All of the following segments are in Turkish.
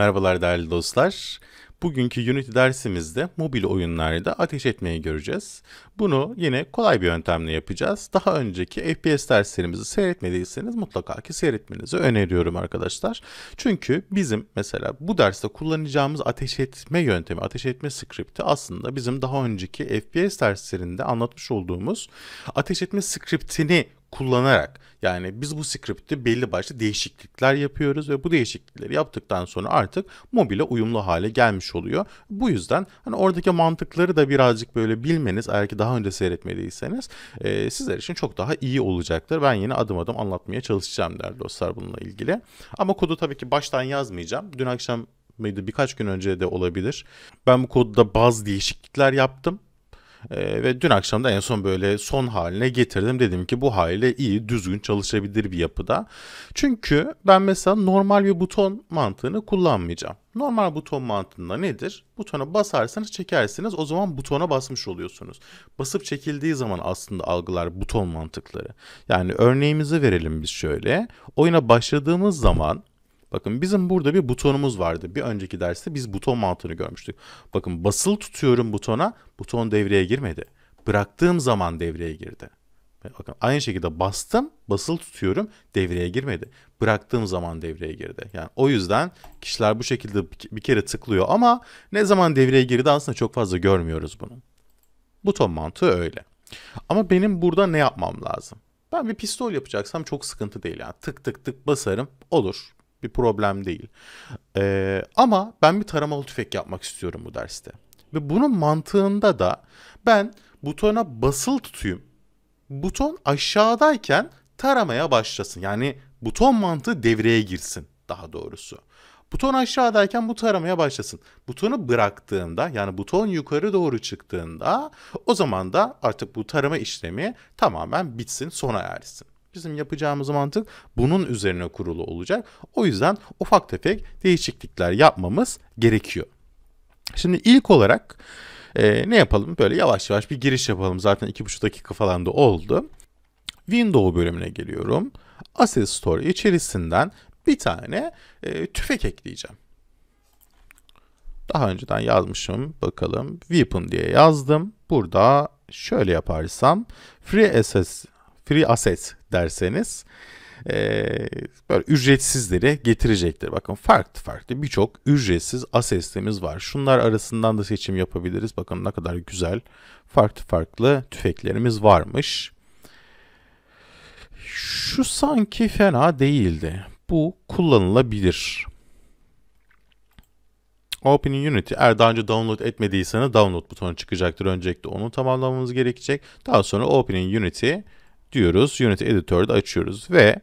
Merhabalar değerli dostlar. Bugünkü Unity dersimizde mobil oyunlarda ateş etmeyi göreceğiz. Bunu yine kolay bir yöntemle yapacağız. Daha önceki FPS derslerimizi seyretmediyseniz mutlaka ki seyretmenizi öneriyorum arkadaşlar. Çünkü bizim mesela bu derste kullanacağımız ateş etme yöntemi, ateş etme skripti aslında bizim daha önceki FPS derslerinde anlatmış olduğumuz ateş etme skriptini kullanarak yani biz bu skripti belli başlı değişiklikler yapıyoruz ve bu değişiklikleri yaptıktan sonra artık mobile uyumlu hale gelmiş oluyor. Bu yüzden hani oradaki mantıkları da birazcık böyle bilmeniz eğer ki daha önce seyretmediyseniz e, sizler için çok daha iyi olacaktır. Ben yine adım adım anlatmaya çalışacağım der dostlar bununla ilgili. Ama kodu tabii ki baştan yazmayacağım. Dün akşam mıydı birkaç gün önce de olabilir. Ben bu kodda bazı değişiklikler yaptım e, ve dün akşam da en son böyle son haline getirdim. Dedim ki bu haliyle iyi, düzgün çalışabilir bir yapıda. Çünkü ben mesela normal bir buton mantığını kullanmayacağım. Normal buton mantığında nedir? Butona basarsanız çekersiniz o zaman butona basmış oluyorsunuz. Basıp çekildiği zaman aslında algılar buton mantıkları. Yani örneğimizi verelim biz şöyle. Oyuna başladığımız zaman Bakın bizim burada bir butonumuz vardı. Bir önceki derste biz buton mantığını görmüştük. Bakın basılı tutuyorum butona, buton devreye girmedi. Bıraktığım zaman devreye girdi. Bakın aynı şekilde bastım, basılı tutuyorum, devreye girmedi. Bıraktığım zaman devreye girdi. Yani o yüzden kişiler bu şekilde bir kere tıklıyor ama ne zaman devreye girdi aslında çok fazla görmüyoruz bunu. Buton mantığı öyle. Ama benim burada ne yapmam lazım? Ben bir pistol yapacaksam çok sıkıntı değil yani. Tık tık tık basarım olur bir problem değil. Ee, ama ben bir taramalı tüfek yapmak istiyorum bu derste. Ve bunun mantığında da ben butona basıl tutayım. Buton aşağıdayken taramaya başlasın. Yani buton mantığı devreye girsin daha doğrusu. Buton aşağıdayken bu taramaya başlasın. Butonu bıraktığında yani buton yukarı doğru çıktığında o zaman da artık bu tarama işlemi tamamen bitsin sona ersin. Bizim yapacağımız mantık bunun üzerine kurulu olacak. O yüzden ufak tefek değişiklikler yapmamız gerekiyor. Şimdi ilk olarak e, ne yapalım? Böyle yavaş yavaş bir giriş yapalım. Zaten 2,5 dakika falan da oldu. Window bölümüne geliyorum. Asset Store içerisinden bir tane e, tüfek ekleyeceğim. Daha önceden yazmışım. Bakalım. Weapon diye yazdım. Burada şöyle yaparsam free assets free asset derseniz e, böyle ücretsizleri getirecektir. Bakın farklı farklı birçok ücretsiz asestimiz var. Şunlar arasından da seçim yapabiliriz. Bakın ne kadar güzel farklı farklı tüfeklerimiz varmış. Şu sanki fena değildi. Bu kullanılabilir. Open Unity eğer daha önce download etmediyseniz download butonu çıkacaktır. Öncelikle onu tamamlamamız gerekecek. Daha sonra Open Unity diyoruz. Unity Editor'da açıyoruz ve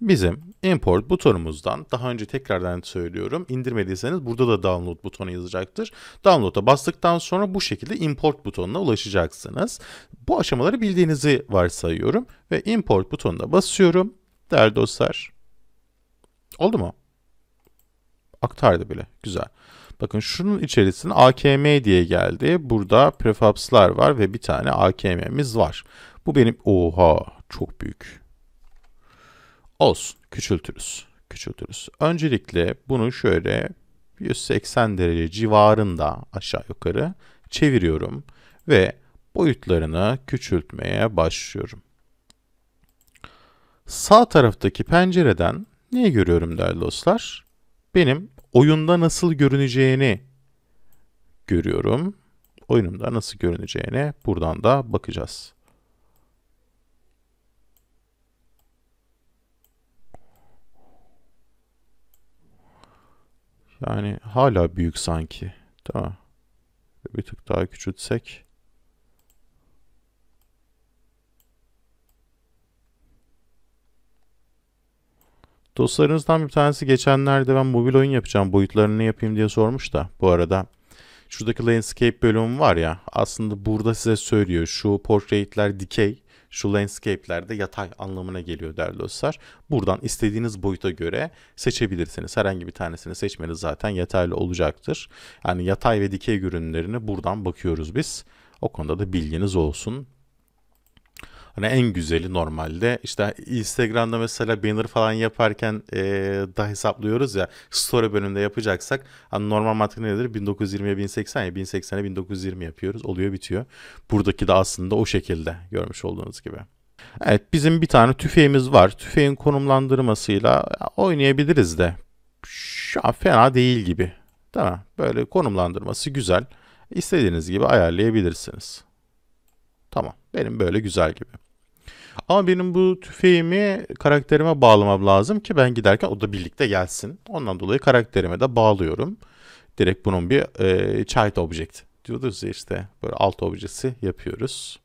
bizim import butonumuzdan daha önce tekrardan söylüyorum indirmediyseniz burada da download butonu yazacaktır. Download'a bastıktan sonra bu şekilde import butonuna ulaşacaksınız. Bu aşamaları bildiğinizi varsayıyorum ve import butonuna basıyorum. Değerli dostlar. Oldu mu? Aktardı bile. Güzel. Bakın şunun içerisine AKM diye geldi. Burada prefabs'lar var ve bir tane AKM'miz var. Bu benim oha çok büyük. Olsun küçültürüz. Küçültürüz. Öncelikle bunu şöyle 180 derece civarında aşağı yukarı çeviriyorum ve boyutlarını küçültmeye başlıyorum. Sağ taraftaki pencereden ne görüyorum değerli dostlar? Benim oyunda nasıl görüneceğini görüyorum. Oyunumda nasıl görüneceğine buradan da bakacağız. Yani hala büyük sanki. Tamam. Bir tık daha küçültsek. Dostlarınızdan bir tanesi geçenlerde ben mobil oyun yapacağım boyutlarını ne yapayım diye sormuş da bu arada. Şuradaki landscape bölümü var ya aslında burada size söylüyor şu portraitler dikey şu landscape'lerde yatay anlamına geliyor değerli dostlar. Buradan istediğiniz boyuta göre seçebilirsiniz. Herhangi bir tanesini seçmeniz zaten yeterli olacaktır. Yani yatay ve dikey görünümlerini buradan bakıyoruz biz. O konuda da bilginiz olsun Hani en güzeli normalde işte Instagram'da mesela banner falan yaparken e, da hesaplıyoruz ya story bölümünde yapacaksak hani normal matrik nedir? 1920'ye 1080 ya 1080'e 1920 yapıyoruz. Oluyor bitiyor. Buradaki de aslında o şekilde görmüş olduğunuz gibi. Evet bizim bir tane tüfeğimiz var. Tüfeğin konumlandırmasıyla oynayabiliriz de. Şu an fena değil gibi. Değil mi? Böyle konumlandırması güzel. İstediğiniz gibi ayarlayabilirsiniz. Tamam. Benim böyle güzel gibi. Ama benim bu tüfeğimi karakterime bağlamam lazım ki ben giderken o da birlikte gelsin. Ondan dolayı karakterime de bağlıyorum. Direkt bunun bir e, child object diyoruz ya işte böyle alt objesi yapıyoruz.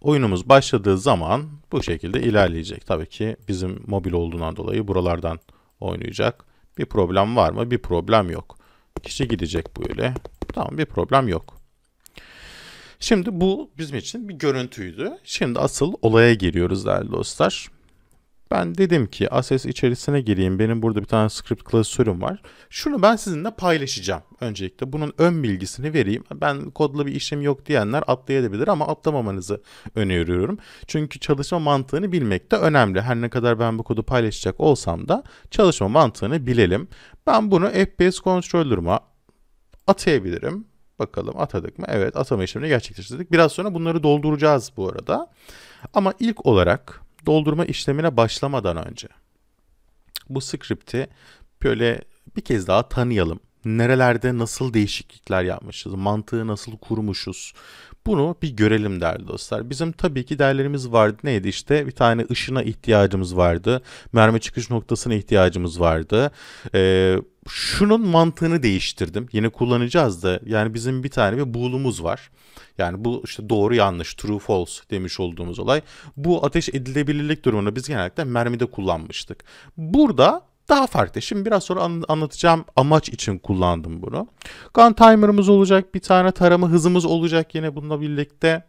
Oyunumuz başladığı zaman bu şekilde ilerleyecek. Tabii ki bizim mobil olduğundan dolayı buralardan oynayacak. Bir problem var mı? Bir problem yok. Kişi gidecek böyle. Tamam bir problem yok. Şimdi bu bizim için bir görüntüydü. Şimdi asıl olaya giriyoruz değerli dostlar. Ben dedim ki ases içerisine gireyim. Benim burada bir tane script klasörüm var. Şunu ben sizinle paylaşacağım. Öncelikle bunun ön bilgisini vereyim. Ben kodla bir işlem yok diyenler atlayabilir ama atlamamanızı öneriyorum. Çünkü çalışma mantığını bilmek de önemli. Her ne kadar ben bu kodu paylaşacak olsam da çalışma mantığını bilelim. Ben bunu FPS kontrollerıma atayabilirim. Bakalım atadık mı? Evet atama işlemini gerçekleştirdik. Biraz sonra bunları dolduracağız bu arada. Ama ilk olarak doldurma işlemine başlamadan önce bu skripti böyle bir kez daha tanıyalım. Nerelerde nasıl değişiklikler yapmışız, mantığı nasıl kurmuşuz bunu bir görelim değerli dostlar. Bizim tabii ki değerlerimiz vardı. Neydi işte bir tane ışına ihtiyacımız vardı. Mermi çıkış noktasına ihtiyacımız vardı. Ee, şunun mantığını değiştirdim. Yine kullanacağız da yani bizim bir tane bir bulumuz var. Yani bu işte doğru yanlış true false demiş olduğumuz olay. Bu ateş edilebilirlik durumunu biz genellikle mermide kullanmıştık. Burada daha farklı. Şimdi biraz sonra anlatacağım amaç için kullandım bunu. Gun timer'ımız olacak, bir tane tarama hızımız olacak yine bununla birlikte.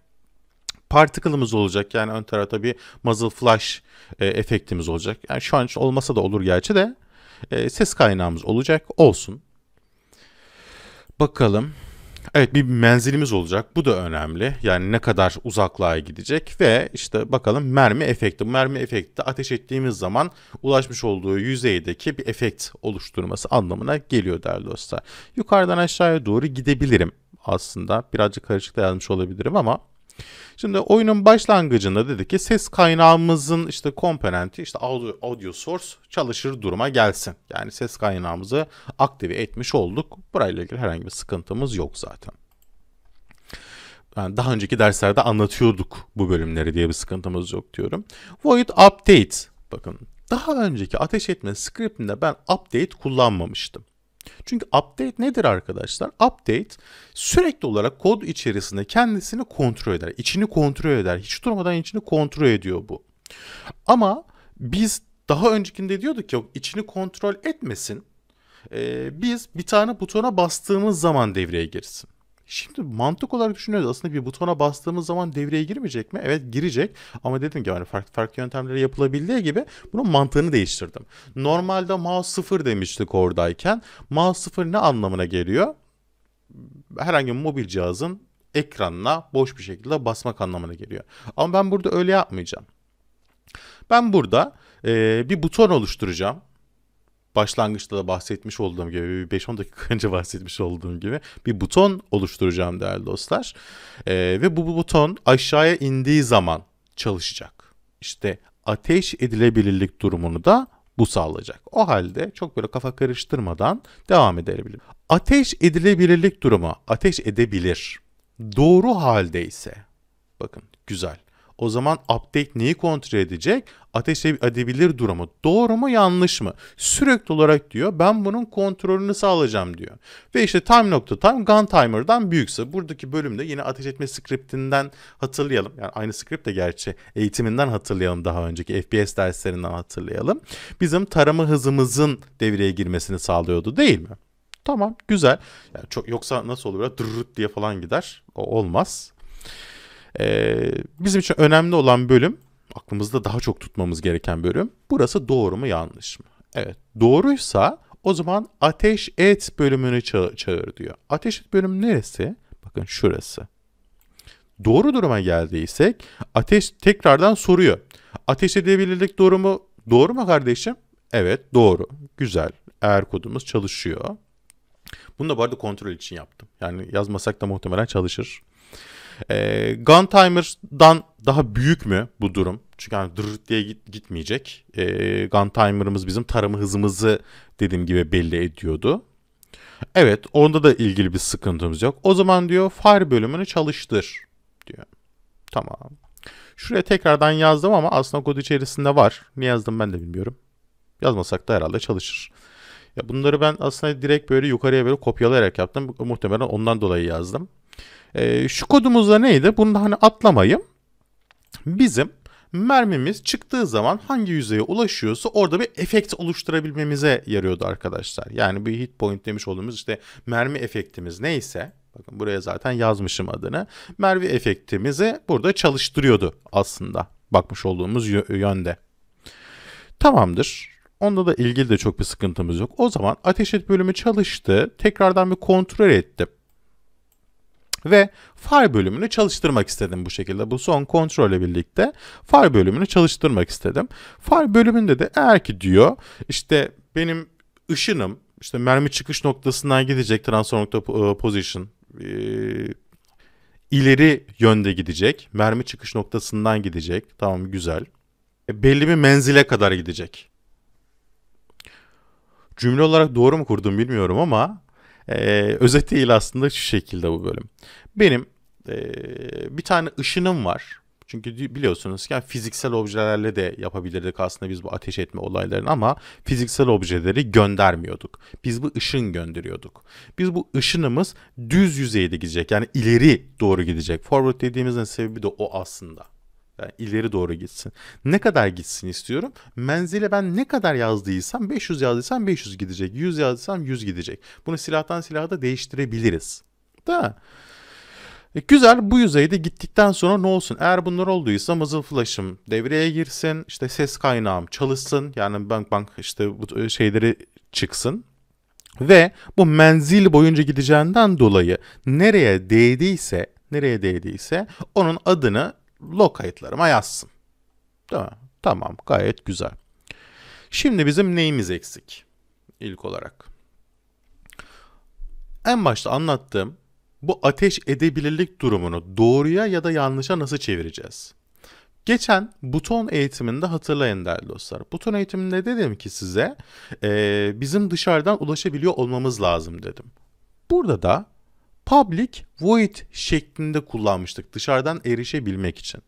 Particle'ımız olacak yani ön tarafta bir muzzle flash e, efektimiz olacak. Yani şu an olmasa da olur gerçi de e, ses kaynağımız olacak. Olsun. Bakalım. Evet bir menzilimiz olacak. Bu da önemli. Yani ne kadar uzaklığa gidecek ve işte bakalım mermi efekti. Bu mermi efekti ateş ettiğimiz zaman ulaşmış olduğu yüzeydeki bir efekt oluşturması anlamına geliyor değerli dostlar. Yukarıdan aşağıya doğru gidebilirim aslında. Birazcık karışık da yazmış olabilirim ama Şimdi oyunun başlangıcında dedik ki ses kaynağımızın işte komponenti işte audio, audio source çalışır duruma gelsin. Yani ses kaynağımızı aktive etmiş olduk. Burayla ilgili herhangi bir sıkıntımız yok zaten. Yani daha önceki derslerde anlatıyorduk bu bölümleri diye bir sıkıntımız yok diyorum. Void update. Bakın daha önceki ateş etme scriptinde ben update kullanmamıştım. Çünkü update nedir arkadaşlar? Update sürekli olarak kod içerisinde kendisini kontrol eder. içini kontrol eder. Hiç durmadan içini kontrol ediyor bu. Ama biz daha öncekinde diyorduk ki yok içini kontrol etmesin. Ee, biz bir tane butona bastığımız zaman devreye girsin. Şimdi mantık olarak düşünüyoruz aslında bir butona bastığımız zaman devreye girmeyecek mi? Evet girecek ama dedim ki hani farklı farklı yöntemlere yapılabildiği gibi bunun mantığını değiştirdim. Normalde mouse 0 demiştik oradayken mouse 0 ne anlamına geliyor? Herhangi bir mobil cihazın ekranına boş bir şekilde basmak anlamına geliyor. Ama ben burada öyle yapmayacağım. Ben burada e, bir buton oluşturacağım başlangıçta da bahsetmiş olduğum gibi 5-10 dakika önce bahsetmiş olduğum gibi bir buton oluşturacağım değerli dostlar. Ee, ve bu, bu buton aşağıya indiği zaman çalışacak. İşte ateş edilebilirlik durumunu da bu sağlayacak. O halde çok böyle kafa karıştırmadan devam edebilirim. Ateş edilebilirlik durumu ateş edebilir. Doğru halde ise bakın güzel. O zaman update neyi kontrol edecek? Ateş edebilir durumu. Doğru mu yanlış mı? Sürekli olarak diyor ben bunun kontrolünü sağlayacağım diyor. Ve işte time nokta time gun timer'dan büyükse buradaki bölümde yine ateş etme skriptinden hatırlayalım. Yani aynı skript de gerçi eğitiminden hatırlayalım daha önceki FPS derslerinden hatırlayalım. Bizim tarama hızımızın devreye girmesini sağlıyordu değil mi? Tamam güzel. Yani çok yoksa nasıl olur? Dırırt diye falan gider. O olmaz. E, bizim için önemli olan bölüm, aklımızda daha çok tutmamız gereken bölüm. Burası doğru mu yanlış mı? Evet, doğruysa o zaman ateş et bölümünü ça- çağır diyor. Ateş et bölümü neresi? Bakın şurası. Doğru duruma geldiysek ateş tekrardan soruyor. Ateş edebilirlik doğru mu? Doğru mu kardeşim? Evet doğru. Güzel. Eğer kodumuz çalışıyor. Bunu da bu arada kontrol için yaptım. Yani yazmasak da muhtemelen çalışır. E, ee, Guntimer'dan daha büyük mü bu durum? Çünkü hani dır diye git, gitmeyecek. E, ee, Guntimer'ımız bizim tarım hızımızı dediğim gibi belli ediyordu. Evet onda da ilgili bir sıkıntımız yok. O zaman diyor fire bölümünü çalıştır diyor. Tamam. Şuraya tekrardan yazdım ama aslında kod içerisinde var. Niye yazdım ben de bilmiyorum. Yazmasak da herhalde çalışır. Ya bunları ben aslında direkt böyle yukarıya böyle kopyalayarak yaptım. Muhtemelen ondan dolayı yazdım. E, şu kodumuzda neydi? Bunu da hani atlamayayım. Bizim mermimiz çıktığı zaman hangi yüzeye ulaşıyorsa orada bir efekt oluşturabilmemize yarıyordu arkadaşlar. Yani bir hit point demiş olduğumuz işte mermi efektimiz neyse bakın buraya zaten yazmışım adını. Mermi efektimizi burada çalıştırıyordu aslında bakmış olduğumuz yönde. Tamamdır. Onda da ilgili de çok bir sıkıntımız yok. O zaman ateş et bölümü çalıştı. Tekrardan bir kontrol ettim. Ve far bölümünü çalıştırmak istedim bu şekilde. Bu son kontrolle birlikte far bölümünü çalıştırmak istedim. Far bölümünde de eğer ki diyor işte benim ışınım işte mermi çıkış noktasından gidecek transfer nokta e, position e, ileri yönde gidecek. Mermi çıkış noktasından gidecek. Tamam güzel. E, belli bir menzile kadar gidecek. Cümle olarak doğru mu kurdum bilmiyorum ama ee, özet aslında şu şekilde bu bölüm. Benim e, bir tane ışınım var. Çünkü biliyorsunuz ki fiziksel objelerle de yapabilirdik aslında biz bu ateş etme olaylarını ama fiziksel objeleri göndermiyorduk. Biz bu ışın gönderiyorduk. Biz bu ışınımız düz yüzeyde gidecek yani ileri doğru gidecek. Forward dediğimizin sebebi de o aslında. Yani ileri doğru gitsin. Ne kadar gitsin istiyorum? Menzile ben ne kadar yazdıysam 500 yazdıysam 500 gidecek. 100 yazdıysam 100 gidecek. Bunu silahtan silaha da değiştirebiliriz. Da. E, güzel bu yüzeyde gittikten sonra ne olsun? Eğer bunlar olduysa muzzle flash'ım devreye girsin. işte ses kaynağım çalışsın. Yani bank bank işte bu şeyleri çıksın. Ve bu menzil boyunca gideceğinden dolayı nereye değdiyse nereye değdiyse onun adını log kayıtlarıma yazsın. Değil mi? Tamam gayet güzel. Şimdi bizim neyimiz eksik? İlk olarak. En başta anlattığım bu ateş edebilirlik durumunu doğruya ya da yanlışa nasıl çevireceğiz? Geçen buton eğitiminde hatırlayın değerli dostlar. Buton eğitiminde dedim ki size e, bizim dışarıdan ulaşabiliyor olmamız lazım dedim. Burada da public void şeklinde kullanmıştık dışarıdan erişebilmek için.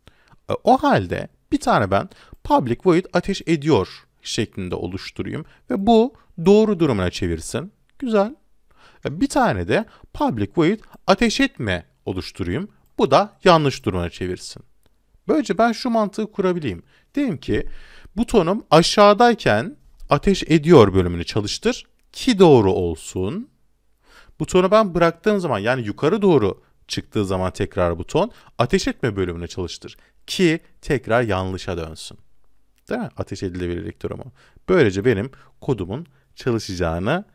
E, o halde bir tane ben public void ateş ediyor şeklinde oluşturayım ve bu doğru durumuna çevirsin. Güzel. E, bir tane de public void ateş etme oluşturayım. Bu da yanlış durumuna çevirsin. Böylece ben şu mantığı kurabileyim. Diyelim ki butonum aşağıdayken ateş ediyor bölümünü çalıştır ki doğru olsun. Butonu ben bıraktığım zaman yani yukarı doğru çıktığı zaman tekrar buton ateş etme bölümüne çalıştır ki tekrar yanlışa dönsün. Değil mi? Ateş edilebilir elektromu. Böylece benim kodumun çalışacağını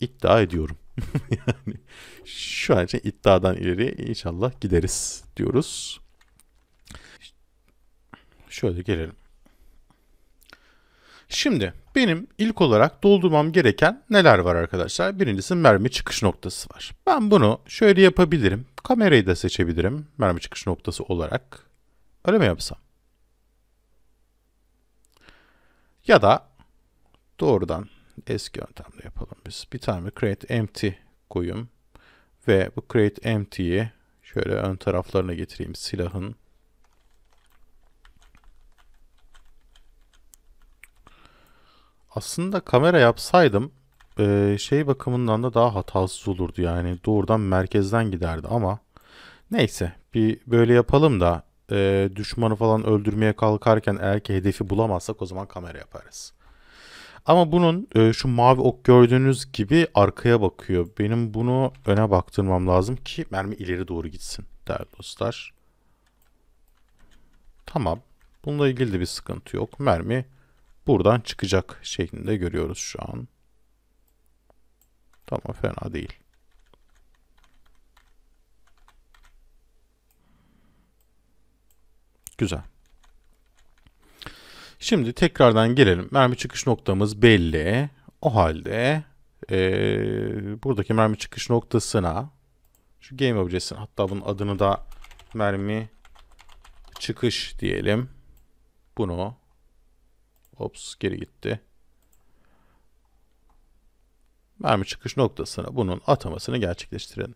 iddia ediyorum. yani şu an için iddiadan ileri inşallah gideriz diyoruz. Şöyle gelelim. Şimdi benim ilk olarak doldurmam gereken neler var arkadaşlar? Birincisi mermi çıkış noktası var. Ben bunu şöyle yapabilirim. Kamerayı da seçebilirim mermi çıkış noktası olarak. Öyle mi yapsam? Ya da doğrudan eski yöntemle yapalım biz. Bir tane create empty koyayım ve bu create empty'yi şöyle ön taraflarına getireyim silahın. Aslında kamera yapsaydım e, şey bakımından da daha hatasız olurdu yani doğrudan merkezden giderdi ama neyse bir böyle yapalım da e, düşmanı falan öldürmeye kalkarken eğer ki hedefi bulamazsak o zaman kamera yaparız. Ama bunun e, şu mavi ok gördüğünüz gibi arkaya bakıyor. Benim bunu öne baktırmam lazım ki mermi ileri doğru gitsin değerli dostlar. Tamam. Bununla ilgili de bir sıkıntı yok. Mermi buradan çıkacak şeklinde görüyoruz şu an. Tamam fena değil. Güzel. Şimdi tekrardan gelelim. Mermi çıkış noktamız belli. O halde ee, buradaki mermi çıkış noktasına şu game objesinin hatta bunun adını da mermi çıkış diyelim. Bunu Ops geri gitti. Mermi çıkış noktasına bunun atamasını gerçekleştirelim.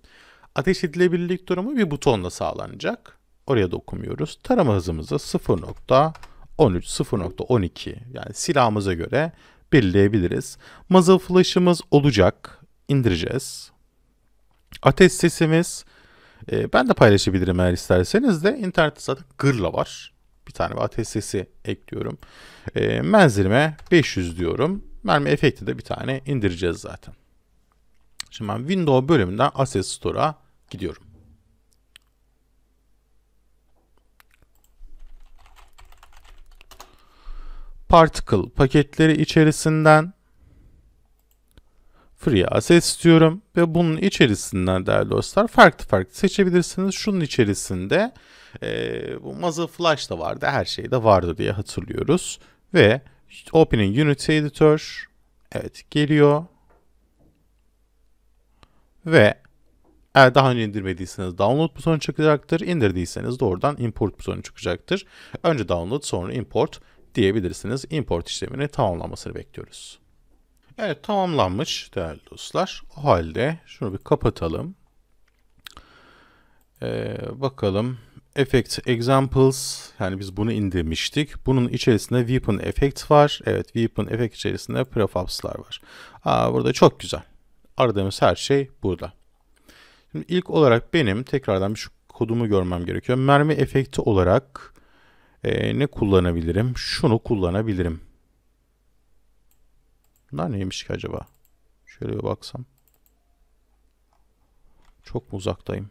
Ateş edilebilirlik durumu bir butonla sağlanacak. Oraya dokumuyoruz. Tarama hızımızı 0.13, 0.12 yani silahımıza göre belirleyebiliriz. Muzzle flash'ımız olacak. İndireceğiz. Ateş sesimiz e, ben de paylaşabilirim eğer isterseniz de internette zaten gırla var bir tane ateş sesi ekliyorum. E, menzilime 500 diyorum. Mermi efekti de bir tane indireceğiz zaten. Şimdi ben Windows bölümünden Asset Store'a gidiyorum. Particle paketleri içerisinden Free Asset istiyorum ve bunun içerisinden değerli dostlar farklı farklı seçebilirsiniz. Şunun içerisinde e, bu mazı Flash da vardı. Her şey de vardı diye hatırlıyoruz. Ve Opening Unity Editor evet geliyor. Ve eğer daha önce indirmediyseniz download butonu çıkacaktır. İndirdiyseniz de oradan import butonu çıkacaktır. Önce download sonra import diyebilirsiniz. Import işlemini tamamlamasını bekliyoruz. Evet tamamlanmış değerli dostlar. O halde şunu bir kapatalım. Ee, bakalım effect examples yani biz bunu indirmiştik. Bunun içerisinde weapon effect var. Evet weapon effect içerisinde prefabs'lar var. Aa, burada çok güzel. Aradığımız her şey burada. Şimdi ilk olarak benim tekrardan şu kodumu görmem gerekiyor. Mermi efekti olarak e, ne kullanabilirim? Şunu kullanabilirim. Bunlar neymiş ki acaba? Şöyle bir baksam. Çok mu uzaktayım?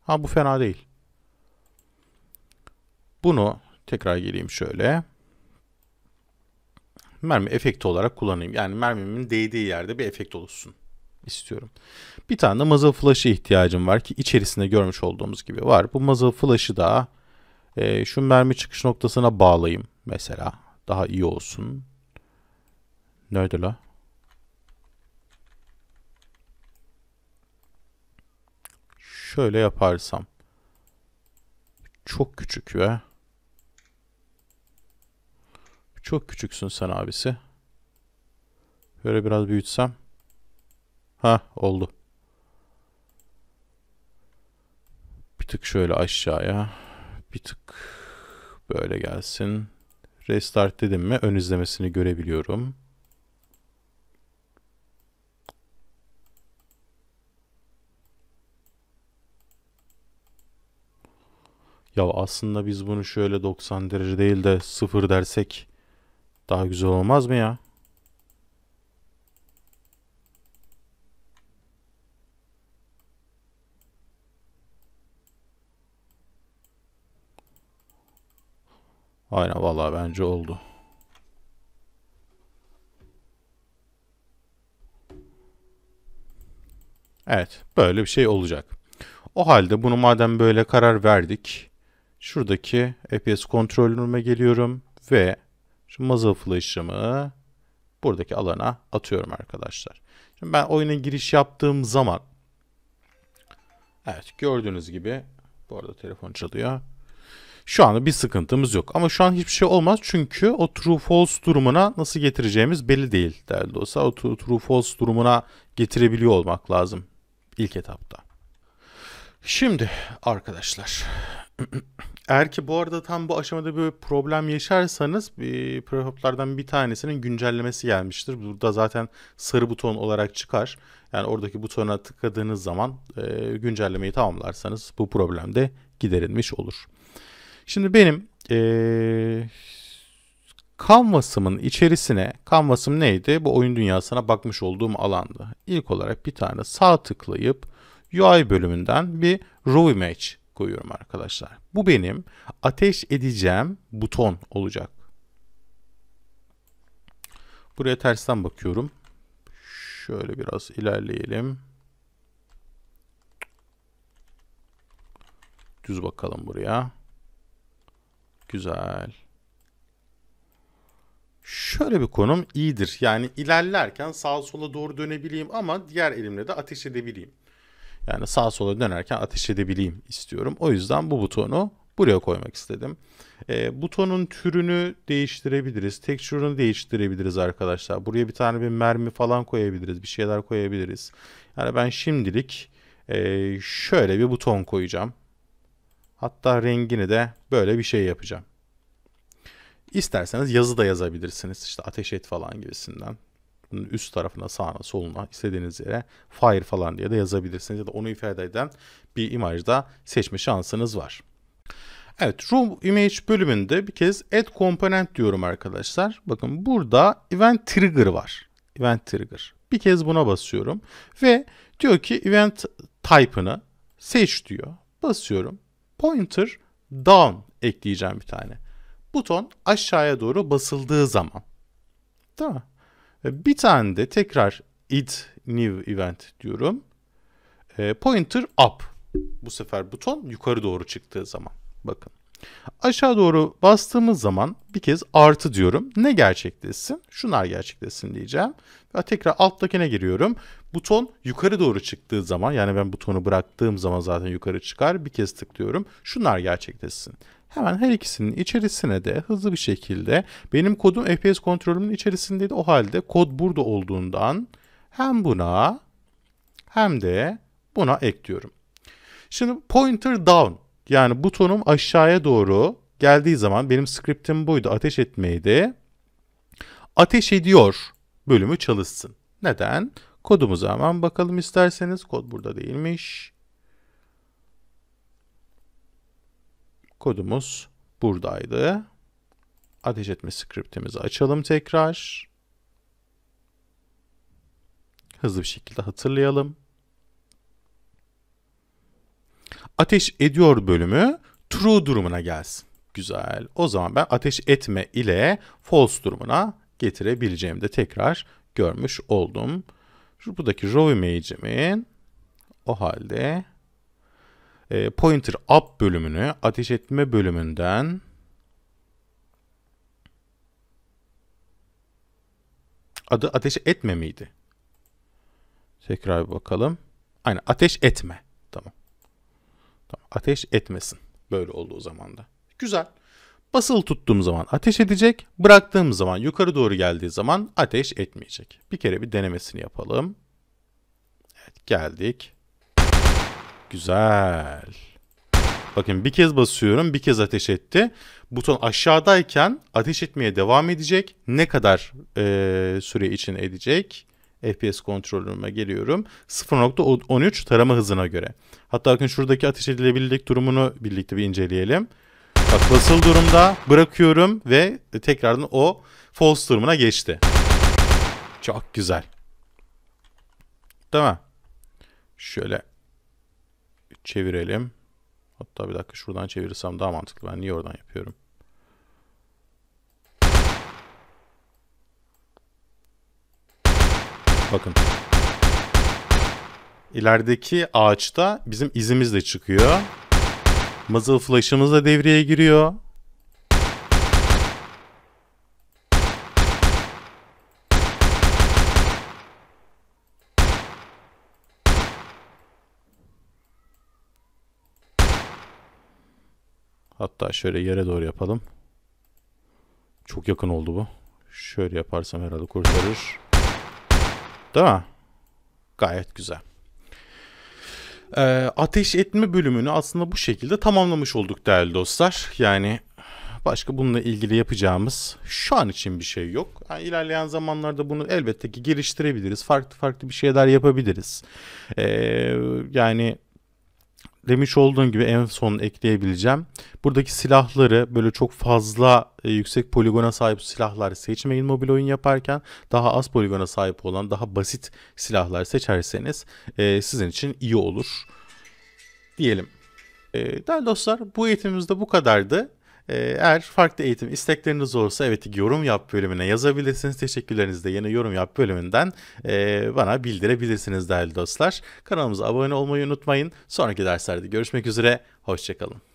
Ha bu fena değil. Bunu tekrar geleyim şöyle. Mermi efekti olarak kullanayım. Yani mermimin değdiği yerde bir efekt oluşsun istiyorum. Bir tane de muzzle flash'a ihtiyacım var ki içerisinde görmüş olduğumuz gibi var. Bu muzzle flash'ı da e, şu mermi çıkış noktasına bağlayayım mesela. Daha iyi olsun. Nerede la? Şöyle yaparsam. Çok küçük ve çok küçüksün sen abisi. Böyle biraz büyütsem. Ha oldu. Bir tık şöyle aşağıya. Bir tık böyle gelsin. Restart dedim mi ön izlemesini görebiliyorum. Ya aslında biz bunu şöyle 90 derece değil de 0 dersek daha güzel olmaz mı ya? Aynen vallahi bence oldu. Evet, böyle bir şey olacak. O halde bunu madem böyle karar verdik, şuradaki EPS kontrolünüme geliyorum ve Şimdi muzzle flash'ımı buradaki alana atıyorum arkadaşlar. Şimdi ben oyuna giriş yaptığım zaman Evet gördüğünüz gibi bu arada telefon çalıyor. Şu anda bir sıkıntımız yok. Ama şu an hiçbir şey olmaz çünkü o true false durumuna nasıl getireceğimiz belli değil. Değerli dostlar o true false durumuna getirebiliyor olmak lazım ilk etapta. Şimdi arkadaşlar Eğer ki bu arada tam bu aşamada bir problem yaşarsanız e, prefab'lardan bir tanesinin güncellemesi gelmiştir. Burada zaten sarı buton olarak çıkar. Yani oradaki butona tıkladığınız zaman e, güncellemeyi tamamlarsanız bu problem de giderilmiş olur. Şimdi benim e, Canvas'ımın içerisine, Canvas'ım neydi? Bu oyun dünyasına bakmış olduğum alandı. İlk olarak bir tane sağ tıklayıp UI bölümünden bir Raw Image koyuyorum arkadaşlar. Bu benim ateş edeceğim buton olacak. Buraya tersten bakıyorum. Şöyle biraz ilerleyelim. Düz bakalım buraya. Güzel. Şöyle bir konum iyidir. Yani ilerlerken sağa sola doğru dönebileyim ama diğer elimle de ateş edebileyim. Yani sağa sola dönerken ateş edebileyim istiyorum. O yüzden bu butonu buraya koymak istedim. E, butonun türünü değiştirebiliriz. Texture'ını değiştirebiliriz arkadaşlar. Buraya bir tane bir mermi falan koyabiliriz. Bir şeyler koyabiliriz. Yani ben şimdilik e, şöyle bir buton koyacağım. Hatta rengini de böyle bir şey yapacağım. İsterseniz yazı da yazabilirsiniz. İşte ateş et falan gibisinden üst tarafına, sağına, soluna istediğiniz yere fire falan diye de yazabilirsiniz. Ya da onu ifade eden bir imajda seçme şansınız var. Evet Room Image bölümünde bir kez Add Component diyorum arkadaşlar. Bakın burada Event Trigger var. Event Trigger. Bir kez buna basıyorum ve diyor ki Event Type'ını seç diyor. Basıyorum. Pointer Down ekleyeceğim bir tane. Buton aşağıya doğru basıldığı zaman. Değil mi? E, bir tane de tekrar id new event diyorum. E, pointer up. Bu sefer buton yukarı doğru çıktığı zaman. Bakın. Aşağı doğru bastığımız zaman bir kez artı diyorum. Ne gerçekleşsin? Şunlar gerçekleşsin diyeceğim. Ve tekrar alttakine giriyorum. Buton yukarı doğru çıktığı zaman yani ben butonu bıraktığım zaman zaten yukarı çıkar. Bir kez tıklıyorum. Şunlar gerçekleşsin. Hemen her ikisinin içerisine de hızlı bir şekilde benim kodum FPS kontrolümün içerisindeydi. O halde kod burada olduğundan hem buna hem de buna ekliyorum. Şimdi pointer down yani butonum aşağıya doğru geldiği zaman benim scriptim buydu ateş etmeydi. Ateş ediyor bölümü çalışsın. Neden? Kodumuza hemen bakalım isterseniz. Kod burada değilmiş. Kodumuz buradaydı. Ateş etme skriptimizi açalım tekrar. Hızlı bir şekilde hatırlayalım. Ateş ediyor bölümü true durumuna gelsin. Güzel. O zaman ben ateş etme ile false durumuna getirebileceğimi de tekrar görmüş oldum. Şuradaki row image'imin o halde e, pointer up bölümünü ateş etme bölümünden adı ateş etme miydi? Tekrar bakalım. Aynen ateş etme. Tamam. tamam. Ateş etmesin. Böyle olduğu zaman da. Güzel. Basılı tuttuğum zaman ateş edecek. Bıraktığım zaman yukarı doğru geldiği zaman ateş etmeyecek. Bir kere bir denemesini yapalım. Evet geldik. Güzel. Bakın bir kez basıyorum bir kez ateş etti. Buton aşağıdayken ateş etmeye devam edecek. Ne kadar e, süre için edecek? FPS kontrolüme geliyorum. 0.13 tarama hızına göre. Hatta bakın şuradaki ateş edilebilirlik durumunu birlikte bir inceleyelim. Bak basılı durumda bırakıyorum ve tekrardan o false durumuna geçti. Çok güzel. Tamam. Şöyle çevirelim. Hatta bir dakika şuradan çevirirsem daha mantıklı. Ben niye oradan yapıyorum? Bakın. İlerideki ağaçta bizim izimiz de çıkıyor. Muzzle flash'ımız da devreye giriyor. Hatta şöyle yere doğru yapalım. Çok yakın oldu bu. Şöyle yaparsam herhalde kurtarır. Değil mi? Gayet güzel. E, ateş etme bölümünü aslında bu şekilde tamamlamış olduk değerli dostlar. Yani başka bununla ilgili yapacağımız şu an için bir şey yok. Yani ilerleyen zamanlarda bunu elbette ki geliştirebiliriz. Farklı farklı bir şeyler yapabiliriz. E, yani demiş olduğum gibi en son ekleyebileceğim. Buradaki silahları böyle çok fazla e, yüksek poligona sahip silahlar seçmeyin mobil oyun yaparken daha az poligona sahip olan daha basit silahlar seçerseniz e, sizin için iyi olur diyelim. E, değerli dostlar bu eğitimimizde bu kadardı. Ee, eğer farklı eğitim istekleriniz olursa evet yorum yap bölümüne yazabilirsiniz. Teşekkürlerinizi de yeni yorum yap bölümünden e, bana bildirebilirsiniz değerli dostlar. Kanalımıza abone olmayı unutmayın. Sonraki derslerde görüşmek üzere. Hoşçakalın.